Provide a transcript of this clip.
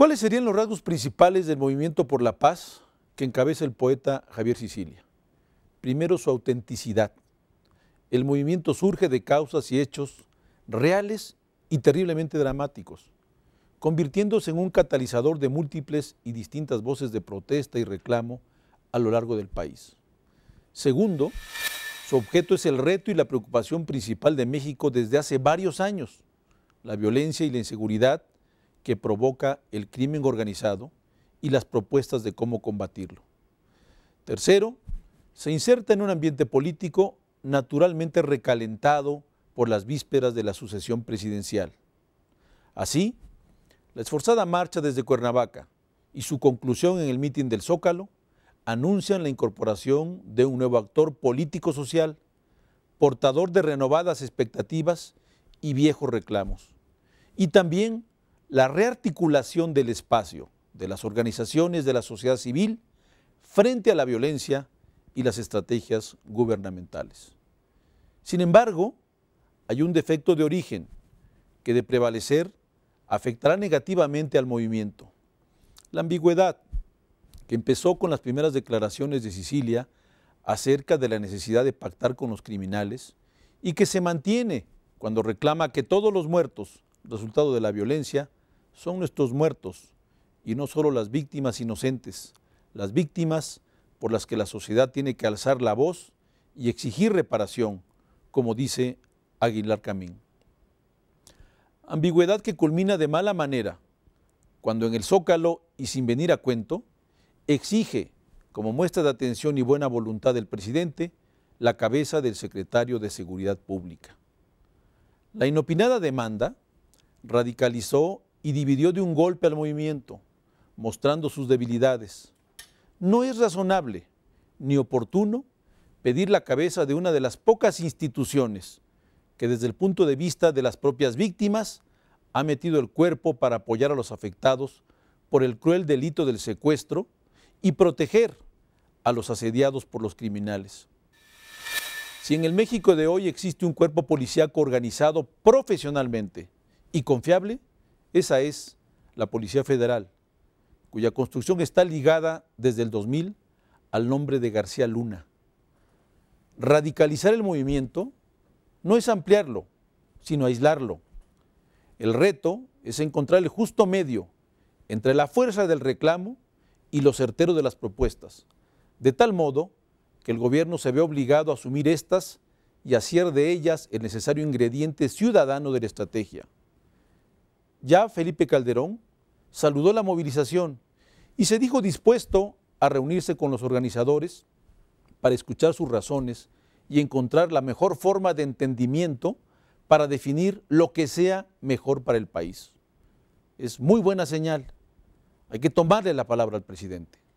¿Cuáles serían los rasgos principales del movimiento por la paz que encabeza el poeta Javier Sicilia? Primero, su autenticidad. El movimiento surge de causas y hechos reales y terriblemente dramáticos, convirtiéndose en un catalizador de múltiples y distintas voces de protesta y reclamo a lo largo del país. Segundo, su objeto es el reto y la preocupación principal de México desde hace varios años, la violencia y la inseguridad que provoca el crimen organizado y las propuestas de cómo combatirlo. Tercero, se inserta en un ambiente político naturalmente recalentado por las vísperas de la sucesión presidencial. Así, la esforzada marcha desde Cuernavaca y su conclusión en el mitin del Zócalo anuncian la incorporación de un nuevo actor político-social, portador de renovadas expectativas y viejos reclamos, y también la rearticulación del espacio de las organizaciones de la sociedad civil frente a la violencia y las estrategias gubernamentales. Sin embargo, hay un defecto de origen que de prevalecer afectará negativamente al movimiento. La ambigüedad, que empezó con las primeras declaraciones de Sicilia acerca de la necesidad de pactar con los criminales y que se mantiene cuando reclama que todos los muertos, resultado de la violencia, son nuestros muertos y no solo las víctimas inocentes, las víctimas por las que la sociedad tiene que alzar la voz y exigir reparación, como dice Aguilar Camín. Ambigüedad que culmina de mala manera, cuando en el zócalo y sin venir a cuento, exige, como muestra de atención y buena voluntad del presidente, la cabeza del secretario de Seguridad Pública. La inopinada demanda radicalizó y dividió de un golpe al movimiento, mostrando sus debilidades. No es razonable ni oportuno pedir la cabeza de una de las pocas instituciones que desde el punto de vista de las propias víctimas ha metido el cuerpo para apoyar a los afectados por el cruel delito del secuestro y proteger a los asediados por los criminales. Si en el México de hoy existe un cuerpo policíaco organizado profesionalmente y confiable, esa es la Policía Federal, cuya construcción está ligada desde el 2000 al nombre de García Luna. Radicalizar el movimiento no es ampliarlo, sino aislarlo. El reto es encontrar el justo medio entre la fuerza del reclamo y lo certero de las propuestas, de tal modo que el gobierno se ve obligado a asumir estas y hacer de ellas el necesario ingrediente ciudadano de la estrategia. Ya Felipe Calderón saludó la movilización y se dijo dispuesto a reunirse con los organizadores para escuchar sus razones y encontrar la mejor forma de entendimiento para definir lo que sea mejor para el país. Es muy buena señal. Hay que tomarle la palabra al presidente.